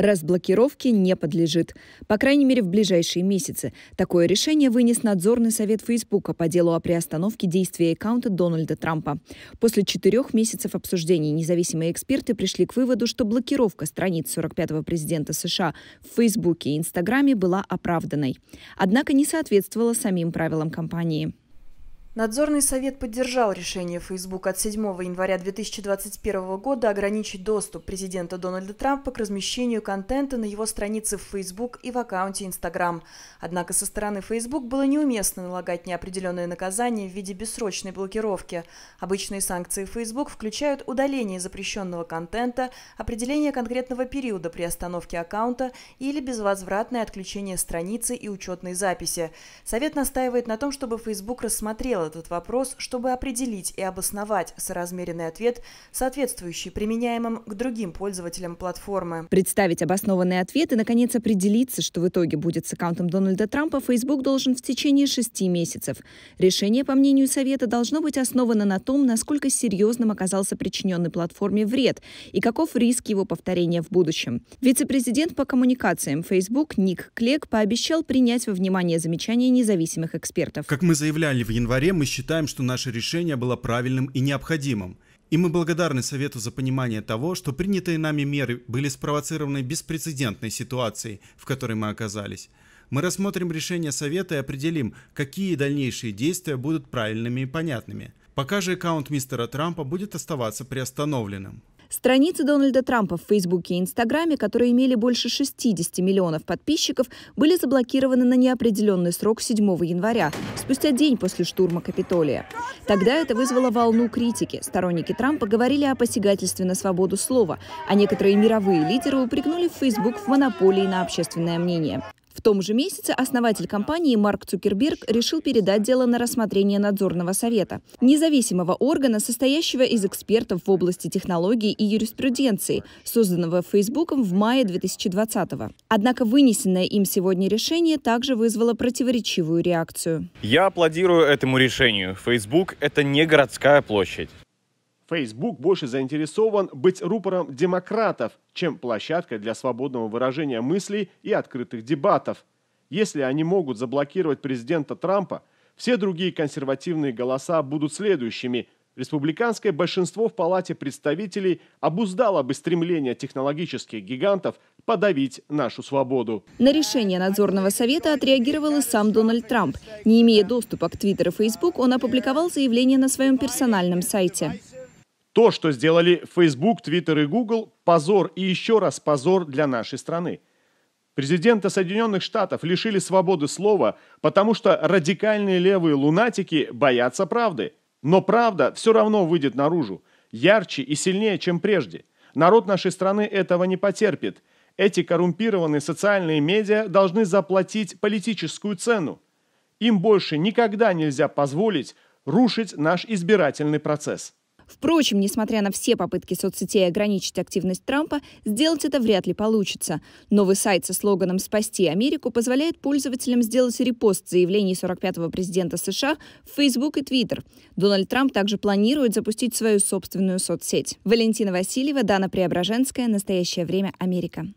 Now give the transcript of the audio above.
разблокировке не подлежит. По крайней мере, в ближайшие месяцы. Такое решение вынес Надзорный совет Фейсбука по делу о приостановке действия аккаунта Дональда Трампа. После четырех месяцев обсуждений независимые эксперты пришли к выводу, что блокировка страниц 45-го президента США в Фейсбуке и Инстаграме была оправданной. Однако не соответствовала самим правилам компании. Надзорный совет поддержал решение Facebook от 7 января 2021 года ограничить доступ президента Дональда Трампа к размещению контента на его странице в Facebook и в аккаунте Instagram. Однако со стороны Facebook было неуместно налагать неопределенное наказание в виде бессрочной блокировки. Обычные санкции Facebook включают удаление запрещенного контента, определение конкретного периода при остановке аккаунта или безвозвратное отключение страницы и учетной записи. Совет настаивает на том, чтобы Facebook рассмотрел рассмотрел этот вопрос, чтобы определить и обосновать соразмеренный ответ, соответствующий применяемым к другим пользователям платформы. Представить обоснованный ответ и, наконец определиться, что в итоге будет с аккаунтом Дональда Трампа, Facebook должен в течение шести месяцев. Решение, по мнению Совета, должно быть основано на том, насколько серьезным оказался причиненный платформе вред и каков риск его повторения в будущем. Вице-президент по коммуникациям Facebook Ник Клек пообещал принять во внимание замечания независимых экспертов. Как мы заявляли в январе, Кремле мы считаем, что наше решение было правильным и необходимым. И мы благодарны Совету за понимание того, что принятые нами меры были спровоцированы беспрецедентной ситуацией, в которой мы оказались. Мы рассмотрим решение Совета и определим, какие дальнейшие действия будут правильными и понятными. Пока же аккаунт мистера Трампа будет оставаться приостановленным. Страницы Дональда Трампа в Фейсбуке и Инстаграме, которые имели больше 60 миллионов подписчиков, были заблокированы на неопределенный срок 7 января, спустя день после штурма Капитолия. Тогда это вызвало волну критики. Сторонники Трампа говорили о посягательстве на свободу слова, а некоторые мировые лидеры упрекнули Facebook в монополии на общественное мнение. В том же месяце основатель компании Марк Цукерберг решил передать дело на рассмотрение надзорного совета, независимого органа, состоящего из экспертов в области технологий и юриспруденции, созданного Фейсбуком в мае 2020 -го. Однако вынесенное им сегодня решение также вызвало противоречивую реакцию. Я аплодирую этому решению. Фейсбук — это не городская площадь. Facebook больше заинтересован быть рупором демократов, чем площадкой для свободного выражения мыслей и открытых дебатов. Если они могут заблокировать президента Трампа, все другие консервативные голоса будут следующими. Республиканское большинство в Палате представителей обуздало бы стремление технологических гигантов подавить нашу свободу. На решение надзорного совета отреагировал и сам Дональд Трамп. Не имея доступа к Твиттеру и Фейсбук, он опубликовал заявление на своем персональном сайте. То, что сделали Facebook, Twitter и Google, позор и еще раз позор для нашей страны. Президента Соединенных Штатов лишили свободы слова, потому что радикальные левые лунатики боятся правды. Но правда все равно выйдет наружу, ярче и сильнее, чем прежде. Народ нашей страны этого не потерпит. Эти коррумпированные социальные медиа должны заплатить политическую цену. Им больше никогда нельзя позволить рушить наш избирательный процесс. Впрочем, несмотря на все попытки соцсетей ограничить активность Трампа, сделать это вряд ли получится. Новый сайт со слоганом «Спасти Америку» позволяет пользователям сделать репост заявлений 45-го президента США в Facebook и Twitter. Дональд Трамп также планирует запустить свою собственную соцсеть. Валентина Васильева, Дана Преображенская. Настоящее время. Америка.